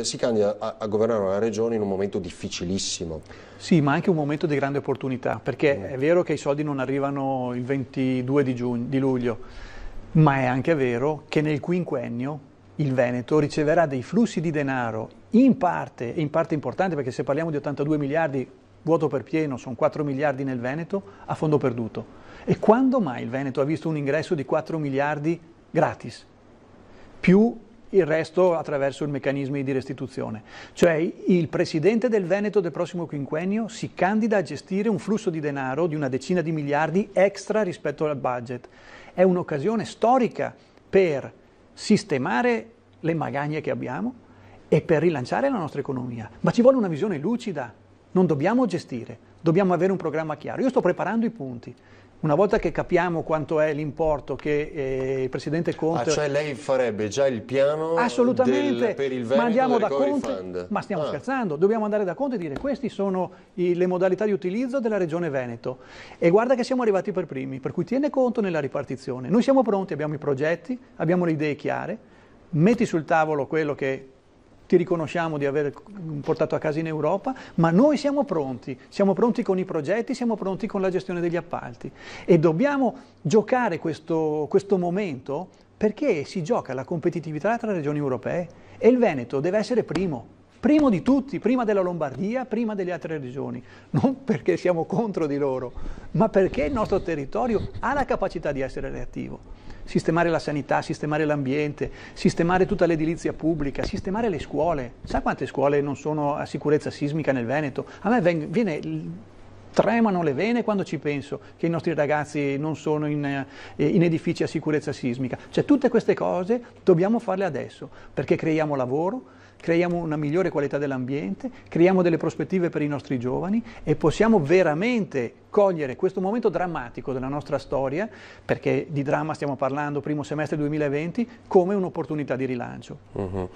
Si candida a, governare una regione in un momento difficilissimo. Sì, ma anche un momento di grande opportunità, perché mm. è vero che i soldi non arrivano il 22 di, giugno, di luglio, ma è anche vero che nel quinquennio il Veneto riceverà dei flussi di denaro in parte, e in parte importante, perché se parliamo di 82 miliardi, vuoto per pieno, sono 4 miliardi nel Veneto, a fondo perduto. E quando mai il Veneto ha visto un ingresso di 4 miliardi gratis? Più il resto attraverso i meccanismi di restituzione. Cioè il Presidente del Veneto del prossimo quinquennio si candida a gestire un flusso di denaro di una decina di miliardi extra rispetto al budget. È un'occasione storica per sistemare le magagne che abbiamo e per rilanciare la nostra economia. Ma ci vuole una visione lucida, non dobbiamo gestire, dobbiamo avere un programma chiaro. Io sto preparando i punti. Una volta che capiamo quanto è l'importo che eh, il Presidente Conte... Ah, cioè lei farebbe già il piano Assolutamente, del, per il Veneto ma da Conte, Fund. Ma stiamo ah. scherzando, dobbiamo andare da Conte e dire queste sono i, le modalità di utilizzo della Regione Veneto. E guarda che siamo arrivati per primi, per cui tiene conto nella ripartizione. Noi siamo pronti, abbiamo i progetti, abbiamo le idee chiare, metti sul tavolo quello che ti riconosciamo di aver portato a casa in Europa, ma noi siamo pronti, siamo pronti con i progetti, siamo pronti con la gestione degli appalti e dobbiamo giocare questo, questo momento perché si gioca la competitività tra regioni europee e il Veneto deve essere primo primo di tutti, prima della Lombardia, prima delle altre regioni, non perché siamo contro di loro, ma perché il nostro territorio ha la capacità di essere reattivo. Sistemare la sanità, sistemare l'ambiente, sistemare tutta l'edilizia pubblica, sistemare le scuole. Sa quante scuole non sono a sicurezza sismica nel Veneto? A me viene tremano le vene quando ci penso che i nostri ragazzi non sono in, eh, in, edifici a sicurezza sismica. Cioè tutte queste cose dobbiamo farle adesso perché creiamo lavoro, creiamo una migliore qualità dell'ambiente, creiamo delle prospettive per i nostri giovani e possiamo veramente cogliere questo momento drammatico della nostra storia, perché di dramma stiamo parlando, primo semestre 2020, come un'opportunità di rilancio. Uh-huh.